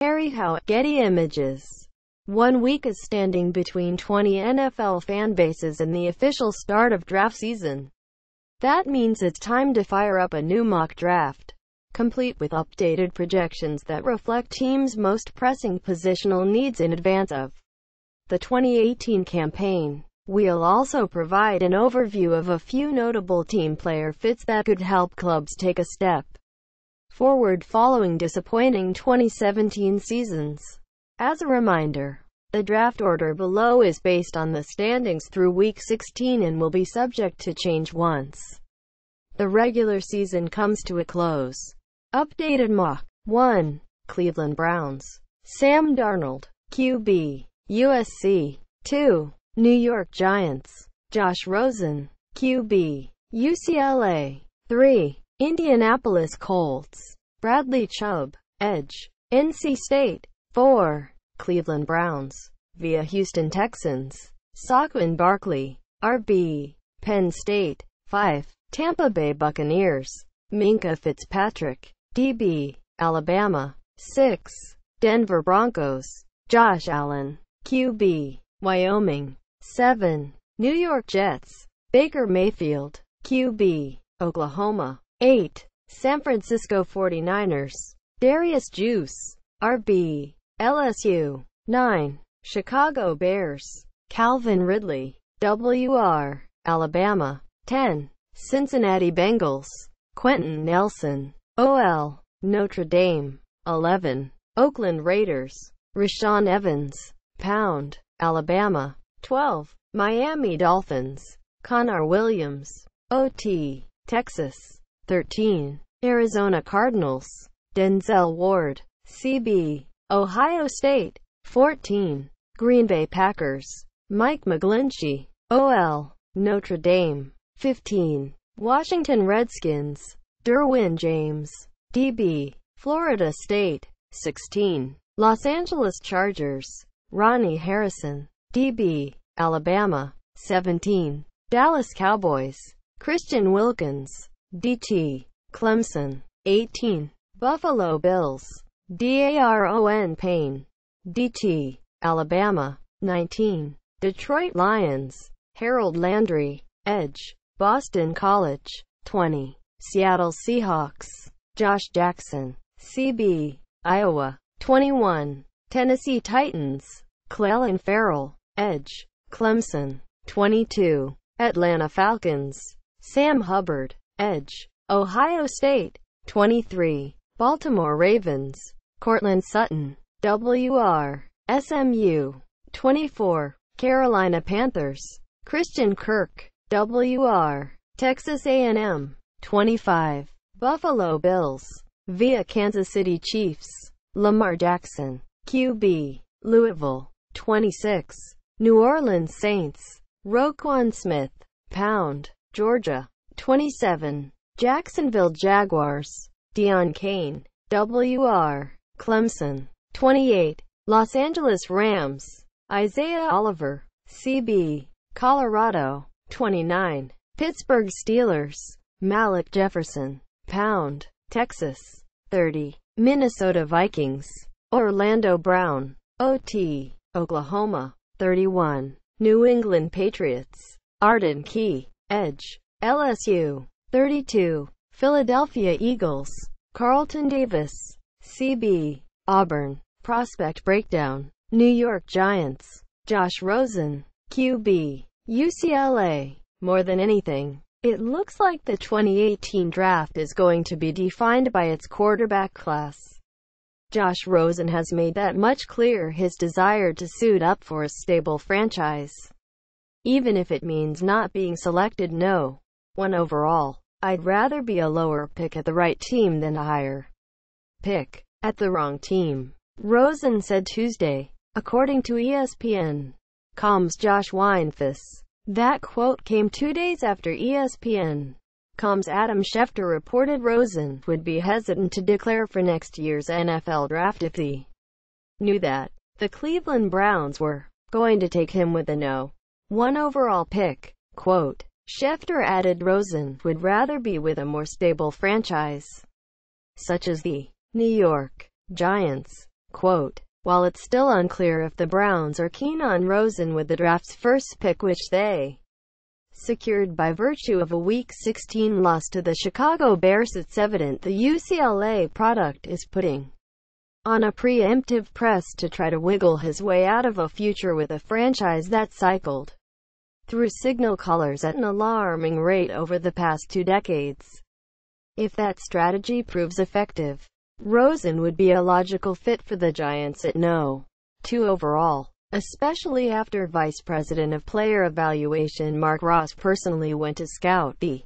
Harry Howe, Getty Images. One week is standing between 20 NFL fan bases and the official start of draft season. That means it's time to fire up a new mock draft, complete with updated projections that reflect teams' most pressing positional needs in advance of the 2018 campaign. We'll also provide an overview of a few notable team player fits that could help clubs take a step forward following disappointing 2017 seasons. As a reminder, the draft order below is based on the standings through Week 16 and will be subject to change once the regular season comes to a close. Updated mock 1. Cleveland Browns. Sam Darnold, QB, USC. 2. New York Giants. Josh Rosen, QB, UCLA. 3. Indianapolis Colts, Bradley Chubb, Edge, NC State, 4, Cleveland Browns, via Houston Texans, Saquon Barkley, RB, Penn State, 5, Tampa Bay Buccaneers, Minka Fitzpatrick, DB, Alabama, 6, Denver Broncos, Josh Allen, QB, Wyoming, 7, New York Jets, Baker Mayfield, QB, Oklahoma, 8. San Francisco 49ers. Darius Juice. RB. LSU. 9. Chicago Bears. Calvin Ridley. WR. Alabama. 10. Cincinnati Bengals. Quentin Nelson. OL. Notre Dame. 11. Oakland Raiders. Rashawn Evans. Pound. Alabama. 12. Miami Dolphins. Connor Williams. OT. Texas. 13. Arizona Cardinals. Denzel Ward. CB. Ohio State. 14. Green Bay Packers. Mike McGlinchey. OL. Notre Dame. 15. Washington Redskins. Derwin James. DB. Florida State. 16. Los Angeles Chargers. Ronnie Harrison. DB. Alabama. 17. Dallas Cowboys. Christian Wilkins. DT. Clemson. 18. Buffalo Bills. DARON Payne. DT. Alabama. 19. Detroit Lions. Harold Landry. Edge. Boston College. 20. Seattle Seahawks. Josh Jackson. CB. Iowa. 21. Tennessee Titans. Clellan Farrell. Edge. Clemson. 22. Atlanta Falcons. Sam Hubbard. Edge. Ohio State. 23. Baltimore Ravens. Cortland Sutton. W.R. SMU. 24. Carolina Panthers. Christian Kirk. W.R. Texas A&M. 25. Buffalo Bills. Via Kansas City Chiefs. Lamar Jackson. QB. Louisville. 26. New Orleans Saints. Roquan Smith. Pound. Georgia. 27. Jacksonville Jaguars. Dion Kane. W.R. Clemson. 28. Los Angeles Rams. Isaiah Oliver. C.B. Colorado. 29. Pittsburgh Steelers. Malik Jefferson. Pound. Texas. 30. Minnesota Vikings. Orlando Brown. O.T. Oklahoma. 31. New England Patriots. Arden Key. Edge. LSU 32. Philadelphia Eagles. Carlton Davis. CB. Auburn. Prospect Breakdown. New York Giants. Josh Rosen. QB. UCLA. More than anything, it looks like the 2018 draft is going to be defined by its quarterback class. Josh Rosen has made that much clear his desire to suit up for a stable franchise. Even if it means not being selected no 1 overall. I'd rather be a lower pick at the right team than a higher pick at the wrong team, Rosen said Tuesday. According to ESPN, com's Josh Weinfuss. That quote came two days after ESPN. Com's Adam Schefter reported Rosen would be hesitant to declare for next year's NFL draft if he knew that the Cleveland Browns were going to take him with a no. 1 overall pick. Quote, Schefter added Rosen would rather be with a more stable franchise, such as the New York Giants. Quote, While it's still unclear if the Browns are keen on Rosen with the draft's first pick which they secured by virtue of a Week 16 loss to the Chicago Bears it's evident the UCLA product is putting on a preemptive press to try to wiggle his way out of a future with a franchise that cycled through signal colors at an alarming rate over the past two decades. If that strategy proves effective, Rosen would be a logical fit for the Giants at no. 2 overall, especially after Vice President of Player Evaluation Mark Ross personally went to scout the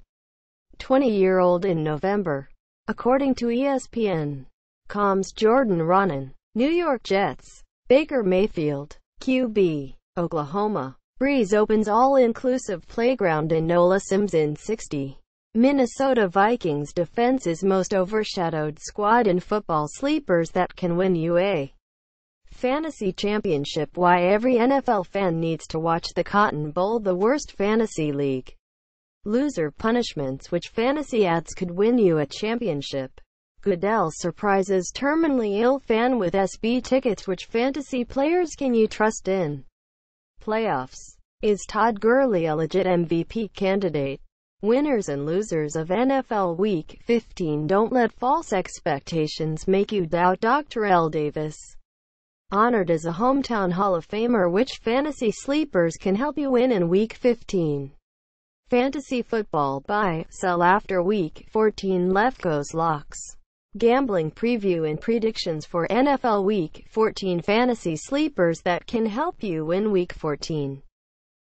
20-year-old in November. According to ESPN, com's Jordan Ronan, New York Jets, Baker Mayfield, QB, Oklahoma. Breeze opens all-inclusive playground in Nola Sims in 60. Minnesota Vikings defense is most overshadowed squad in football sleepers that can win you a fantasy championship why every NFL fan needs to watch the Cotton Bowl the worst fantasy league. Loser punishments which fantasy ads could win you a championship. Goodell surprises terminally ill fan with SB tickets which fantasy players can you trust in playoffs. Is Todd Gurley a legit MVP candidate? Winners and losers of NFL Week 15 Don't let false expectations make you doubt Dr. L. Davis. Honored as a hometown Hall of Famer which fantasy sleepers can help you win in Week 15. Fantasy Football buy Sell After Week 14 Left goes Locks. Gambling preview and predictions for NFL Week 14 fantasy sleepers that can help you win Week 14.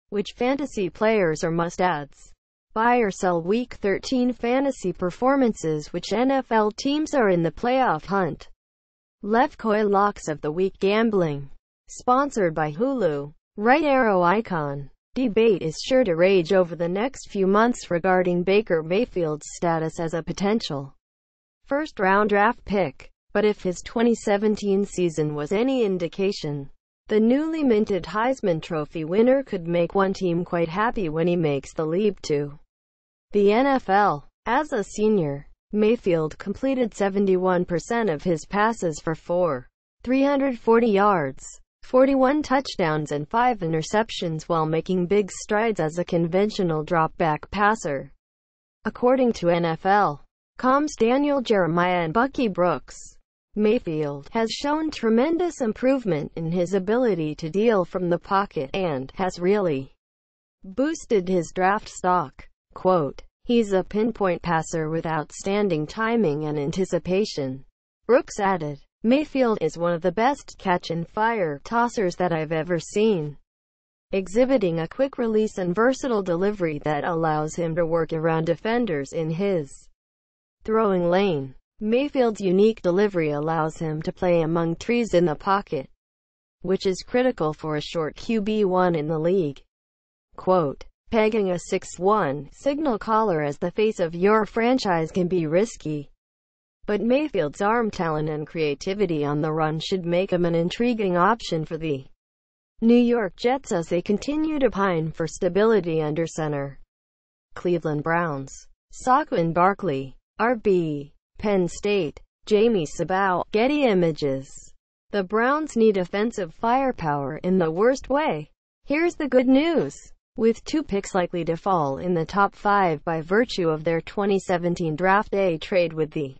Which fantasy players are must-ads? Buy or sell Week 13 fantasy performances which NFL teams are in the playoff hunt. Lefkoy Locks of the Week Gambling. Sponsored by Hulu. Right Arrow Icon. Debate is sure to rage over the next few months regarding Baker Mayfield's status as a potential first round draft pick. But if his 2017 season was any indication, the newly minted Heisman Trophy winner could make one team quite happy when he makes the leap to the NFL. As a senior, Mayfield completed 71% of his passes for 4, 340 yards, 41 touchdowns and 5 interceptions while making big strides as a conventional dropback passer. According to NFL, Combs Daniel Jeremiah and Bucky Brooks. Mayfield has shown tremendous improvement in his ability to deal from the pocket and has really boosted his draft stock. Quote, He's a pinpoint passer with outstanding timing and anticipation. Brooks added, Mayfield is one of the best catch-and-fire tossers that I've ever seen, exhibiting a quick release and versatile delivery that allows him to work around defenders in his throwing lane. Mayfield's unique delivery allows him to play among trees in the pocket, which is critical for a short QB1 in the league. Quote, Pegging a 6-1 signal caller as the face of your franchise can be risky, but Mayfield's arm talent and creativity on the run should make him an intriguing option for the New York Jets as they continue to pine for stability under center. Cleveland Browns. Saquon Barkley RB. Penn State. Jamie Sabow, Getty Images. The Browns need offensive firepower in the worst way. Here's the good news. With two picks likely to fall in the top five by virtue of their 2017 draft day trade with the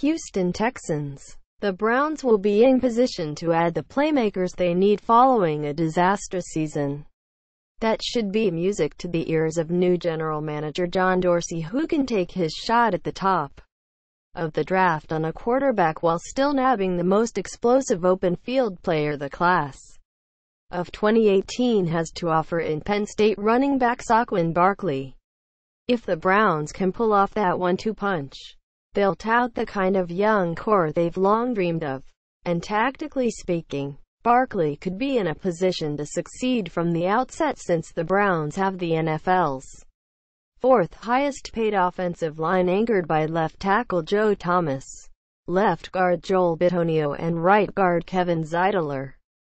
Houston Texans, the Browns will be in position to add the playmakers they need following a disastrous season. That should be music to the ears of new general manager John Dorsey who can take his shot at the top of the draft on a quarterback while still nabbing the most explosive open field player the class of 2018 has to offer in Penn State running back Saquon Barkley. If the Browns can pull off that one-two punch, they'll tout the kind of young core they've long dreamed of. And tactically speaking, Barkley could be in a position to succeed from the outset since the Browns have the NFL's fourth highest paid offensive line anchored by left tackle Joe Thomas, left guard Joel Bitonio and right guard Kevin Zeidler.